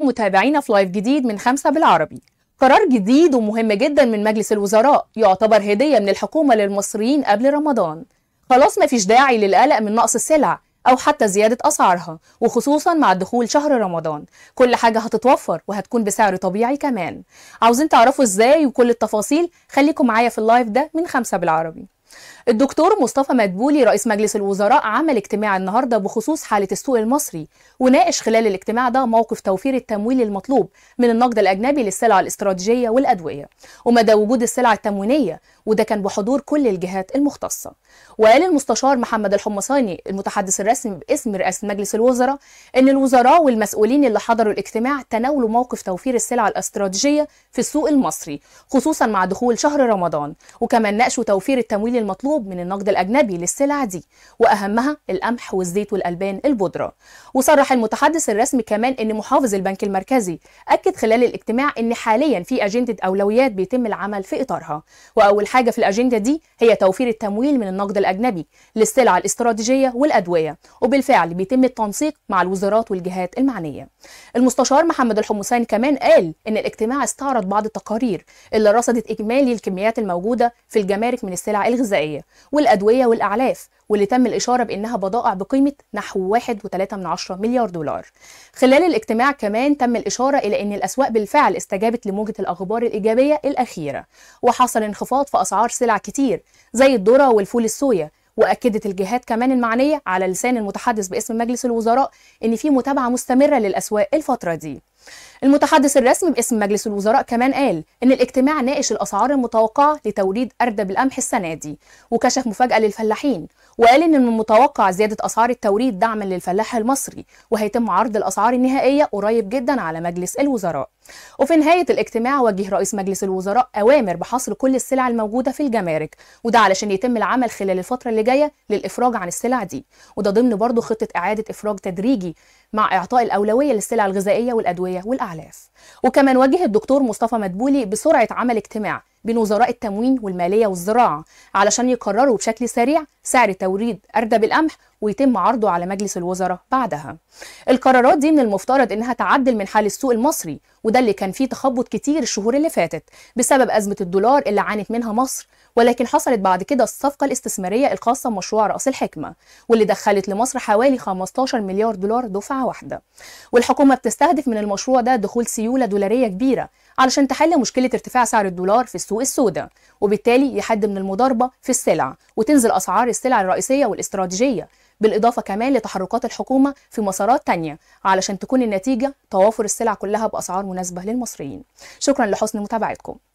متابعينا في لايف جديد من خمسة بالعربي قرار جديد ومهم جدا من مجلس الوزراء يعتبر هدية من الحكومة للمصريين قبل رمضان خلاص مفيش داعي للقلق من نقص السلع أو حتى زيادة أسعارها وخصوصا مع دخول شهر رمضان كل حاجة هتتوفر وهتكون بسعر طبيعي كمان عاوزين تعرفوا ازاي وكل التفاصيل خليكم معايا في اللايف ده من خمسة بالعربي الدكتور مصطفى مدبولي رئيس مجلس الوزراء عمل اجتماع النهارده بخصوص حاله السوق المصري وناقش خلال الاجتماع ده موقف توفير التمويل المطلوب من النقد الاجنبي للسلع الاستراتيجيه والادويه ومدى وجود السلع التموينيه وده كان بحضور كل الجهات المختصة وقال المستشار محمد الحمصاني المتحدث الرسمي باسم رئاسة مجلس الوزراء أن الوزراء والمسؤولين اللي حضروا الاجتماع تناولوا موقف توفير السلع الاستراتيجية في السوق المصري خصوصا مع دخول شهر رمضان وكمان ناقشوا توفير التمويل المطلوب من النقد الأجنبي للسلع دي وأهمها القمح والزيت والألبان البودرة وصرح المتحدث الرسمي كمان أن محافظ البنك المركزي أكد خلال الاجتماع أن حاليا في أجندة أولويات بيتم العمل في إطارها وأول حاجة في الأجندة دي هي توفير التمويل من النقد الأجنبي للسلع الاستراتيجية والأدوية وبالفعل بيتم التنسيق مع الوزارات والجهات المعنية المستشار محمد الحمسان كمان قال إن الاجتماع استعرض بعض التقارير اللي رصدت إجمالي الكميات الموجودة في الجمارك من السلع الغذائية والأدوية والأعلاف واللي تم الإشارة بأنها بضائع بقيمة نحو 1.3 مليار دولار خلال الاجتماع كمان تم الإشارة إلى أن الأسواق بالفعل استجابت لموجة الأخبار الإيجابية الأخيرة وحصل انخفاض في أسعار سلع كتير زي الذرة والفول الصويا واكدت الجهات كمان المعنيه على لسان المتحدث باسم مجلس الوزراء ان في متابعه مستمره للاسواق الفتره دي المتحدث الرسمي باسم مجلس الوزراء كمان قال إن الاجتماع ناقش الأسعار المتوقعة لتوريد أردب القمح السنة دي وكشف مفاجأة للفلاحين وقال إن من المتوقع زيادة أسعار التوريد دعما للفلاح المصري وهيتم عرض الأسعار النهائية قريب جدا على مجلس الوزراء وفي نهاية الاجتماع وجه رئيس مجلس الوزراء أوامر بحصر كل السلع الموجودة في الجمارك وده علشان يتم العمل خلال الفترة اللي جاية للإفراج عن السلع دي وده ضمن برضه خطة إعادة إفراج تدريجي مع إعطاء الأولوية للسلع الغذائية والأدوية والأعلاف وكمان وجه الدكتور مصطفى مدبولي بسرعة عمل اجتماع بين وزراء التموين والمالية والزراعة علشان يقرروا بشكل سريع سعر توريد أردب القمح ويتم عرضه على مجلس الوزراء بعدها القرارات دي من المفترض انها تعدل من حال السوق المصري وده اللي كان فيه تخبط كتير الشهور اللي فاتت بسبب أزمة الدولار اللي عانت منها مصر ولكن حصلت بعد كده الصفقة الاستثمارية الخاصة بمشروع رأس الحكمة واللي دخلت لمصر حوالي 15 مليار دولار دفعة واحدة والحكومة بتستهدف من المشروع ده دخول سيولة دولارية كبيرة علشان تحل مشكلة ارتفاع سعر الدولار في السوق السوداء وبالتالي يحد من المضاربة في السلع وتنزل أسعار السلع الرئيسية والاستراتيجية بالإضافة كمان لتحركات الحكومة في مسارات تانية علشان تكون النتيجة توافر السلع كلها بأسعار مناسبة للمصريين شكرا لحسن متابعتكم